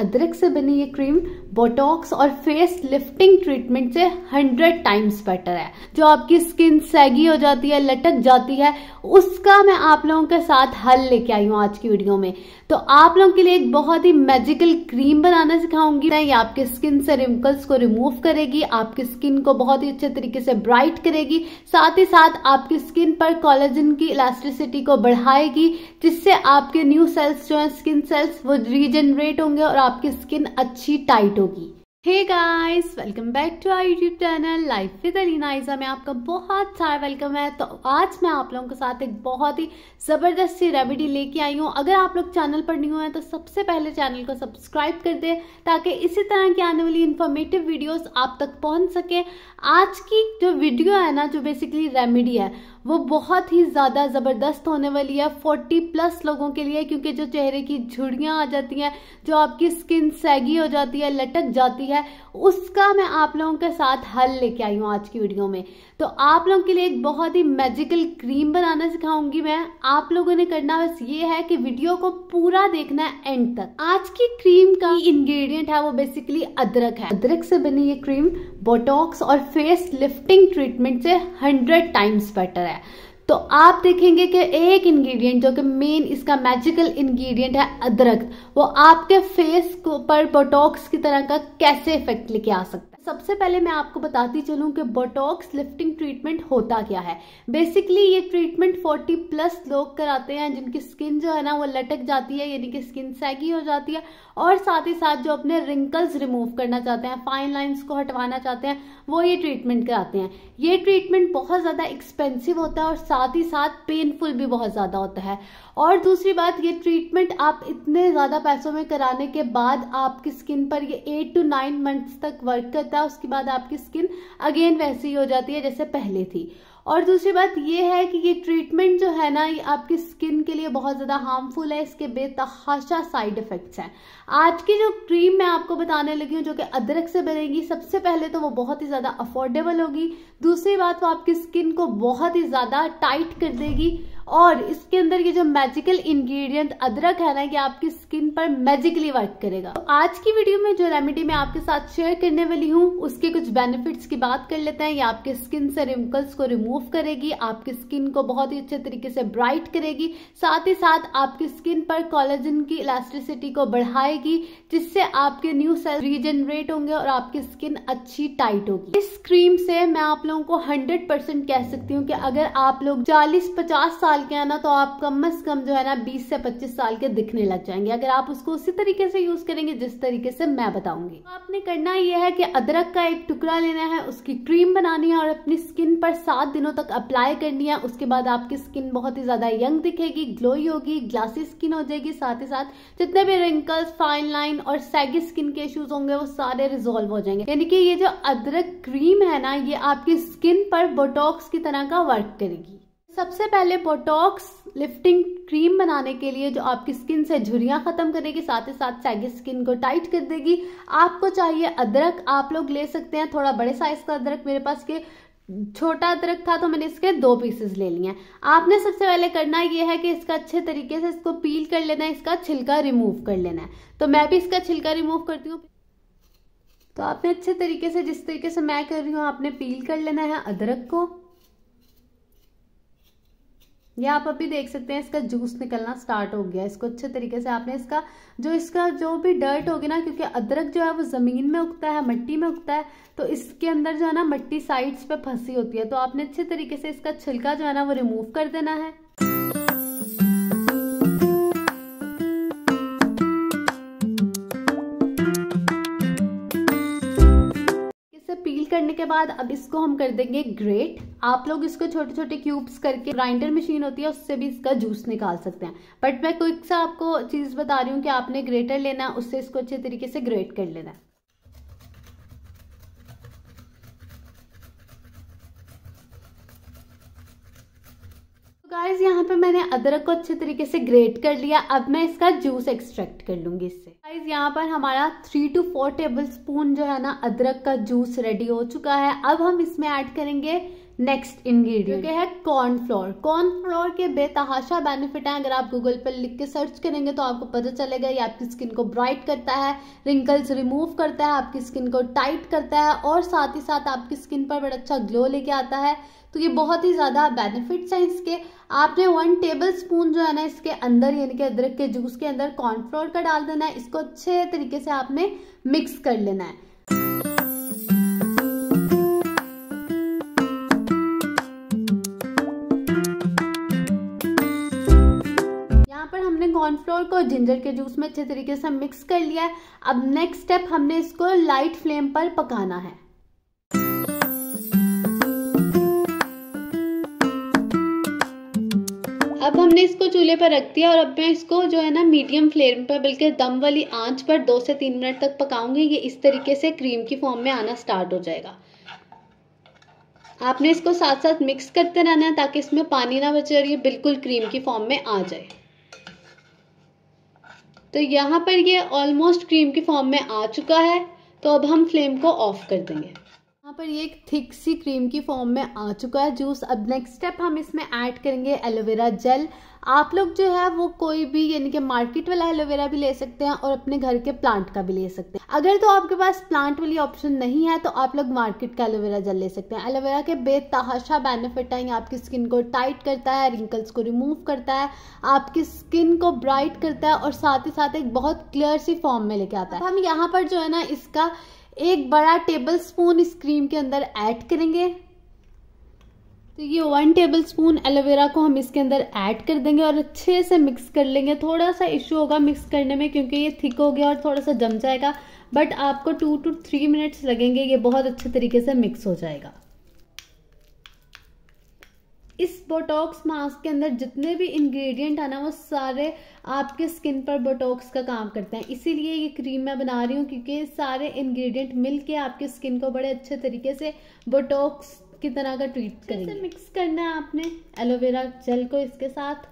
अदरक से बनी ये क्रीम बोटॉक्स और फेस लिफ्टिंग ट्रीटमेंट से हंड्रेड टाइम्स बेटर है जो आपकी स्किन सैगी हो जाती है लटक जाती है उसका मैं आप लोगों के साथ हल लेके आई हूँ आज की वीडियो में तो आप लोगों के लिए एक बहुत ही मैजिकल क्रीम बनाना सिखाऊंगी ये आपके स्किन से रिम्कल्स को रिमूव करेगी आपकी स्किन को बहुत ही अच्छे तरीके से ब्राइट करेगी साथ ही साथ आपकी स्किन पर कॉलेजन की इलास्टिसिटी को बढ़ाएगी जिससे आपके न्यू सेल्स जो है स्किन सेल्स वो रीजनरेट होंगे और आपकी स्किन अच्छी टाइट होगी hey guys welcome back to our YouTube channel life with Alinaiza में आपका बहुत सारा वेलकम है तो आज मैं आप लोगों के साथ एक बहुत ही ज़बरदस्त सी रेमेडी लेके आई हूँ अगर आप लोग चैनल पर नहीं हुए हैं तो सबसे पहले चैनल को सब्सक्राइब कर दें ताकि इसी तरह की आने वाली इन्फॉर्मेटिव वीडियोस आप तक पहुँच सकें आज की जो वीडियो है ना जो बेसिकली रेमेडी है वो बहुत ही ज़्यादा ज़बरदस्त होने वाली है फोर्टी प्लस लोगों के लिए क्योंकि जो चेहरे की झुड़ियाँ आ जाती हैं जो आपकी स्किन सैगी हो जाती है लटक जाती है उसका मैं आप लोगों के साथ हल लेके आई हूँ आज की वीडियो में तो आप लोगों के लिए एक बहुत ही मैजिकल क्रीम बनाना सिखाऊंगी मैं आप लोगों ने करना बस ये है कि वीडियो को पूरा देखना है एंड तक आज की क्रीम का इंग्रेडिएंट है वो बेसिकली अदरक है अदरक से बनी ये क्रीम बोटॉक्स और फेस लिफ्टिंग ट्रीटमेंट से हंड्रेड टाइम्स बेटर है तो आप देखेंगे कि एक इंग्रेडिएंट जो कि मेन इसका मैजिकल इंग्रेडिएंट है अदरक वो आपके फेस को पर बोटॉक्स की तरह का कैसे इफेक्ट लेके आ सकता है सबसे पहले मैं आपको बताती चलूं कि बोटॉक्स लिफ्टिंग ट्रीटमेंट होता क्या है बेसिकली ये ट्रीटमेंट 40 प्लस लोग कराते हैं जिनकी स्किन जो है ना वो लटक जाती है यानी कि स्किन सैगी हो जाती है और साथ ही साथ जो अपने रिंकल्स रिमूव करना चाहते हैं फाइन लाइन्स को हटवाना चाहते हैं वो ये ट्रीटमेंट कराते हैं ये ट्रीटमेंट बहुत ज़्यादा एक्सपेंसिव होता है और साथ ही साथ पेनफुल भी बहुत ज़्यादा होता है और दूसरी बात ये ट्रीटमेंट आप इतने ज़्यादा पैसों में कराने के बाद आपकी स्किन पर ये एट टू नाइन मंथ्स तक वर्क करता है उसके बाद आपकी स्किन अगेन वैसी ही हो जाती है जैसे पहले थी और दूसरी बात ये है कि ये ट्रीटमेंट जो है ना ये आपकी स्किन के लिए बहुत ज़्यादा हार्मफुल है इसके बेतहाशा साइड इफेक्ट्स हैं आज की जो क्रीम मैं आपको बताने लगी हूँ जो कि अदरक से बनेगी सबसे पहले तो वो बहुत ही ज़्यादा अफोर्डेबल होगी दूसरी बात वो आपकी स्किन को बहुत ही ज़्यादा टाइट कर देगी और इसके अंदर ये जो मैजिकल इंग्रेडिएंट अदरक है ना ये आपकी स्किन पर मैजिकली वर्क करेगा तो आज की वीडियो में जो रेमेडी मैं आपके साथ शेयर करने वाली हूँ उसके कुछ बेनिफिट्स की बात कर लेते हैं ये आपके स्किन से रिंकल्स को रिमूव करेगी आपकी स्किन को बहुत ही अच्छे तरीके से ब्राइट करेगी साथ ही साथ आपकी स्किन पर कॉलेजन की इलास्ट्रिसिटी को बढ़ाएगी जिससे आपके न्यू सेल रिजेनरेट होंगे और आपकी स्किन अच्छी टाइट होगी इस क्रीम से मैं आप लोगों को हंड्रेड कह सकती हूँ कि अगर आप लोग चालीस पचास साल साल के हैं ना तो आप कम अज कम जो है ना बीस से पच्चीस साल के दिखने लग जाएंगे अगर आप उसको उसी तरीके से यूज करेंगे जिस तरीके से मैं बताऊंगी तो आपने करना यह है कि अदरक का एक टुकड़ा लेना है उसकी क्रीम बनानी है और अपनी स्किन पर सात दिनों तक अप्लाई करनी है उसके बाद आपकी स्किन बहुत ही ज्यादा यंग दिखेगी ग्लोई होगी ग्लासी स्किन हो जाएगी साथ ही साथ जितने भी रिंकल्स फाइन लाइन और सैगी स्किन के इश्यूज होंगे वो सारे रिजोल्व हो जाएंगे यानी कि ये जो अदरक क्रीम है ना ये आपकी स्किन पर बोटॉक्स की तरह का वर्क करेगी सबसे पहले बोटॉक्स लिफ्टिंग क्रीम बनाने के लिए जो आपकी स्किन से झुरियां खत्म करेगी साथ ही साथ सैगी स्किन को टाइट कर देगी आपको चाहिए अदरक आप लोग ले सकते हैं थोड़ा बड़े साइज का अदरक मेरे पास के छोटा अदरक था तो मैंने इसके दो पीसेस ले लिए हैं आपने सबसे पहले करना यह है कि इसका अच्छे तरीके से इसको पील कर लेना है इसका छिलका रिमूव कर लेना है तो मैं भी इसका छिलका रिमूव करती हूँ तो आपने अच्छे तरीके से जिस तरीके से मैं कर रही हूँ आपने पील कर लेना है अदरक को ये आप अभी देख सकते हैं इसका जूस निकलना स्टार्ट हो गया इसको अच्छे तरीके से आपने इसका जो इसका जो भी डर्ट होगी ना क्योंकि अदरक जो है वो ज़मीन में उगता है मिट्टी में उगता है तो इसके अंदर जो है ना मिट्टी साइड्स पे फंसी होती है तो आपने अच्छे तरीके से इसका छिलका जो है ना वो रिमूव कर देना है करने के बाद अब इसको हम कर देंगे ग्रेट आप लोग इसको छोटे छोटे क्यूब्स करके ग्राइंडर मशीन होती है उससे भी इसका जूस निकाल सकते हैं बट मैं क्विक सा आपको चीज़ बता रही हूँ कि आपने ग्रेटर लेना है उससे इसको अच्छे तरीके से ग्रेट कर लेना है गाइस यहाँ पे मैंने अदरक को अच्छे तरीके से ग्रेट कर लिया अब मैं इसका जूस एक्सट्रैक्ट कर लूंगी इससे गाइस यहाँ पर हमारा three two four tablespoon जो है ना अदरक का जूस रेडी हो चुका है अब हम इसमें ऐड करेंगे नेक्स्ट इंग्रेडिएंट है कॉर्न फ्लोर के बेतहाशा बेनिफिट हैं अगर आप गूगल पर लिख के सर्च करेंगे तो आपको पता चलेगा ये आपकी स्किन को ब्राइट करता है रिंकल्स रिमूव करता है आपकी स्किन को टाइट करता है और साथ ही साथ आपकी स्किन पर बड़ा अच्छा ग्लो लेके आता है तो ये बहुत ही ज़्यादा बेनिफिट्स हैं इसके आपने वन टेबल स्पून जो है ना इसके अंदर यानी कि अदरक के जूस के अंदर कॉर्नफ्लोर का डाल देना है इसको अच्छे तरीके से आपने मिक्स कर लेना है कॉर्नफ्लोर को जिंजर के जूस में अच्छे तरीके से मिक्स कर लिया है अब नेक्स्ट स्टेप हमने इसको लाइट फ्लेम पर पकाना है अब हमने इसको चूल्हे पर रख दिया और अब मैं इसको जो है ना मीडियम फ्लेम पर बल्कि दम वाली आंच पर दो से तीन मिनट तक पकाऊंगी ये इस तरीके से क्रीम की फॉर्म में आना स्टार्ट हो जाएगा आपने इसको साथ साथ मिक्स करते रहना है ताकि इसमें पानी ना बचे और ये बिल्कुल क्रीम की फॉर्म में आ जाए तो यहाँ पर ये ऑलमोस्ट क्रीम के फॉर्म में आ चुका है तो अब हम फ्लेम को ऑफ कर देंगे यहाँ पर ये एक थिक सी क्रीम की फॉर्म में आ चुका है जूस अब नेक्स्ट स्टेप हम इसमें ऐड करेंगे एलोवेरा जेल आप लोग जो है वो कोई भी यानी कि मार्केट वाला एलोवेरा भी ले सकते हैं और अपने घर के प्लांट का भी ले सकते हैं अगर तो आपके पास प्लांट वाली ऑप्शन नहीं है तो आप लोग मार्केट का एलोवेरा जेल ले सकते हैं एलोवेरा के बेतहाशा बेनिफिट हैं ये आपकी स्किन को टाइट करता है रिंकल्स को रिमूव करता है आपकी स्किन को ब्राइट करता है और साथ ही साथ एक बहुत क्लियर सी फॉर्म में लेके आता है हम यहाँ पर जो है ना इसका एक बड़ा टेबल स्पून इस क्रीम के अंदर ऐड करेंगे तो ये वन टेबल स्पून एलोवेरा को हम इसके अंदर ऐड कर देंगे और अच्छे से मिक्स कर लेंगे थोड़ा सा इश्यू होगा मिक्स करने में क्योंकि ये थिक हो गया और थोड़ा सा जम जाएगा बट आपको टू टू थ्री मिनट्स लगेंगे ये बहुत अच्छे तरीके से मिक्स हो जाएगा इस बोटॉक्स मास्क के अंदर जितने भी इंग्रेडिएंट है ना वो सारे आपके स्किन पर बोटॉक्स का काम करते हैं इसीलिए ये क्रीम मैं बना रही हूँ क्योंकि सारे इंग्रेडिएंट मिल के आपके स्किन को बड़े अच्छे तरीके से बोटॉक्स की तरह का ट्रीट करें मिक्स करना है आपने एलोवेरा जेल को इसके साथ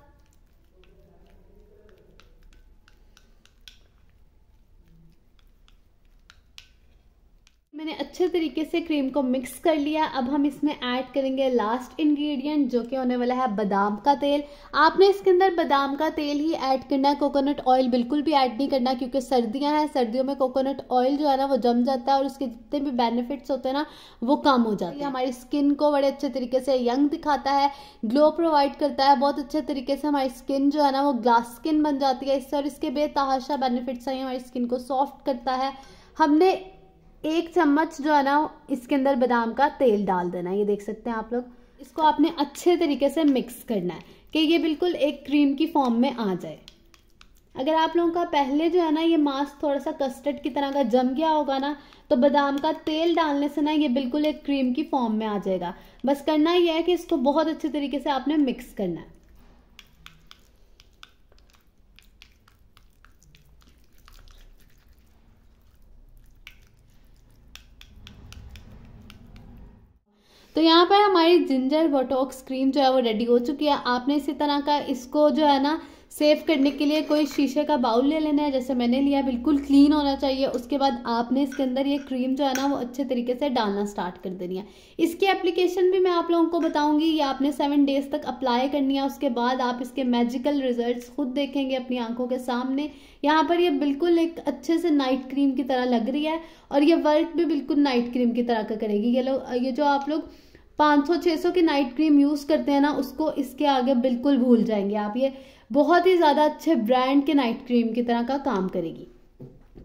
मैंने अच्छे तरीके से क्रीम को मिक्स कर लिया अब हम इसमें ऐड करेंगे लास्ट इंग्रेडिएंट जो कि होने वाला है बादाम का तेल आपने इसके अंदर बादाम का तेल ही ऐड करना है कोकोनट ऑयल बिल्कुल भी ऐड नहीं करना क्योंकि सर्दियां हैं सर्दियों में कोकोनट ऑयल जो है ना वो जम जाता है और उसके जितने भी बेनिफिट्स होते हैं ना वो कम हो जाते हैं हमारी स्किन को बड़े अच्छे तरीके से यंग दिखाता है ग्लो प्रोवाइड करता है बहुत अच्छे तरीके से हमारी स्किन जो है ना वो ग्लास स्किन बन जाती है इससे और इसके बेतहाशा बेनिफिट्स हैं हमारी स्किन को सॉफ्ट करता है हमने एक चम्मच जो है ना इसके अंदर बादाम का तेल डाल देना ये देख सकते हैं आप लोग इसको आपने अच्छे तरीके से मिक्स करना है कि ये बिल्कुल एक क्रीम की फॉर्म में आ जाए अगर आप लोगों का पहले जो है ना ये मास्क थोड़ा सा कस्टर्ड की तरह का जम गया होगा ना तो बादाम का तेल डालने से ना ये बिल्कुल एक क्रीम की फॉर्म में आ जाएगा बस करना यह है कि इसको बहुत अच्छे तरीके से आपने मिक्स करना है तो यहाँ पर हमारी जिंजर बोटॉक्स क्रीम जो है वो रेडी हो चुकी है आपने इसी तरह का इसको जो है ना सेव करने के लिए कोई शीशे का बाउल ले लेना है जैसे मैंने लिया बिल्कुल क्लीन होना चाहिए उसके बाद आपने इसके अंदर ये क्रीम जो है ना वो अच्छे तरीके से डालना स्टार्ट कर देनी है इसकी एप्लीकेशन भी मैं आप लोगों को बताऊंगी ये आपने सेवन डेज तक अप्लाई करनी है उसके बाद आप इसके मैजिकल रिजल्ट खुद देखेंगे अपनी आंखों के सामने यहाँ पर यह बिल्कुल एक अच्छे से नाइट क्रीम की तरह लग रही है और ये वर्क भी बिल्कुल नाइट क्रीम की तरह का करेगी ये लोग ये जो आप लोग 500 सौ के नाइट क्रीम यूज़ करते हैं ना उसको इसके आगे बिल्कुल भूल जाएंगे आप ये बहुत ही ज़्यादा अच्छे ब्रांड के नाइट क्रीम की तरह का काम करेगी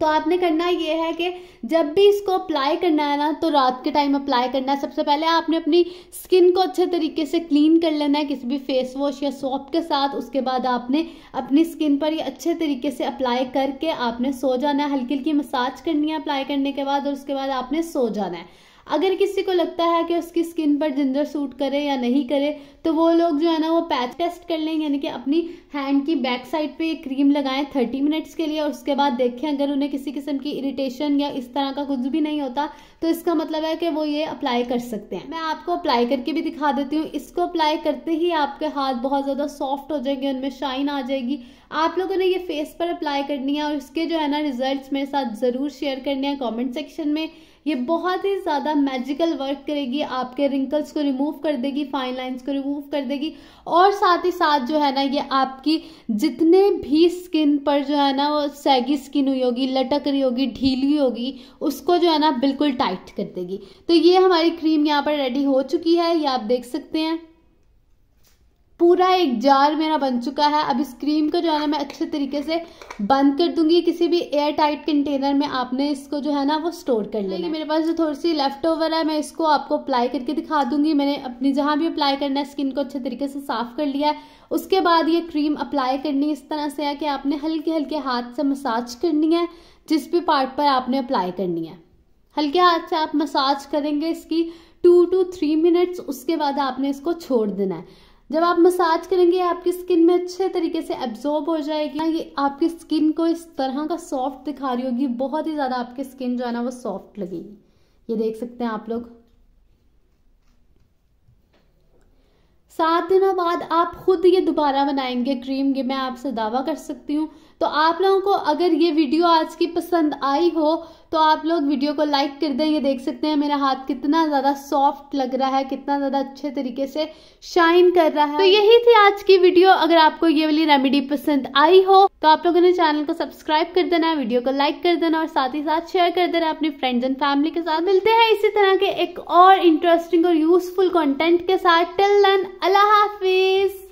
तो आपने करना ये है कि जब भी इसको अप्लाई करना है ना तो रात के टाइम अप्लाई करना है सबसे पहले आपने अपनी स्किन को अच्छे तरीके से क्लीन कर लेना है किसी भी फेस वॉश या सोप के साथ उसके बाद आपने अपनी स्किन पर ये अच्छे तरीके से अप्लाई करके आपने सो जाना है हल्की हल्की मसाज करनी है अप्लाई करने के बाद और उसके बाद आपने सो जाना है अगर किसी को लगता है कि उसकी स्किन पर जिंजर सूट करे या नहीं करे तो वो लोग जो है ना वो पैच टेस्ट कर लें यानी कि अपनी हैंड की बैक साइड पे क्रीम लगाएं थर्टी मिनट्स के लिए और उसके बाद देखें अगर उन्हें किसी किस्म की इरिटेशन या इस तरह का कुछ भी नहीं होता तो इसका मतलब है कि वो ये अप्लाई कर सकते हैं मैं आपको अप्लाई करके भी दिखा देती हूँ इसको अप्लाई करते ही आपके हाथ बहुत ज़्यादा सॉफ्ट हो जाएंगे उनमें शाइन आ जाएगी आप लोगों ने ये फेस पर अप्लाई करनी है और इसके जो है ना रिजल्ट्स मेरे साथ ज़रूर शेयर करने हैं कमेंट सेक्शन में ये बहुत ही ज़्यादा मैजिकल वर्क करेगी आपके रिंकल्स को रिमूव कर देगी फाइन लाइंस को रिमूव कर देगी और साथ ही साथ जो है ना ये आपकी जितने भी स्किन पर जो है ना वो सैगी स्किन हुई होगी लटक रही होगी ढीली होगी उसको जो है ना बिल्कुल टाइट कर देगी तो ये हमारी क्रीम यहाँ पर रेडी हो चुकी है ये आप देख सकते हैं पूरा एक जार मेरा बन चुका है अब इस क्रीम को जो है ना मैं अच्छे तरीके से बंद कर दूंगी किसी भी एयर टाइट कंटेनर में आपने इसको जो है ना वो स्टोर कर लेना मेरे पास जो थोड़ी सी लेफ्ट ओवर है मैं इसको आपको अप्लाई करके दिखा दूंगी मैंने अपनी जहाँ भी अप्लाई करना है स्किन को अच्छे तरीके से साफ कर लिया है उसके बाद ये क्रीम अप्लाई करनी इस तरह से है कि आपने हल्के हल्के हाथ से मसाज करनी है जिस भी पार्ट पर आपने अप्लाई करनी है हल्के हाथ से आप मसाज करेंगे इसकी टू टू थ्री मिनट्स उसके बाद आपने इसको छोड़ देना है जब आप मसाज करेंगे आपकी स्किन में अच्छे तरीके से एब्जॉर्ब हो जाएगी हाँ, ये आपकी स्किन को इस तरह का सॉफ्ट दिखा रही होगी बहुत ही ज़्यादा आपकी स्किन जो है ना वो सॉफ्ट लगेगी ये देख सकते हैं आप लोग सात दिनों बाद आप खुद ये दोबारा बनाएंगे क्रीम ये मैं आपसे दावा कर सकती हूँ तो आप लोगों को अगर ये वीडियो आज की पसंद आई हो तो आप लोग वीडियो को लाइक कर दें ये देख सकते हैं मेरा हाथ कितना ज़्यादा सॉफ्ट लग रहा है कितना ज़्यादा अच्छे तरीके से शाइन कर रहा है तो यही थी आज की वीडियो अगर आपको ये वाली रेमेडी पसंद आई हो तो आप लोगों ने चैनल को सब्सक्राइब कर देना वीडियो को लाइक कर देना और साथ ही साथ शेयर कर देना अपने फ्रेंड्स एंड फैमिली के साथ मिलते हैं इसी तरह के एक और इंटरेस्टिंग और यूजफुल कॉन्टेंट के साथ टिल अल्लाह हाफिज़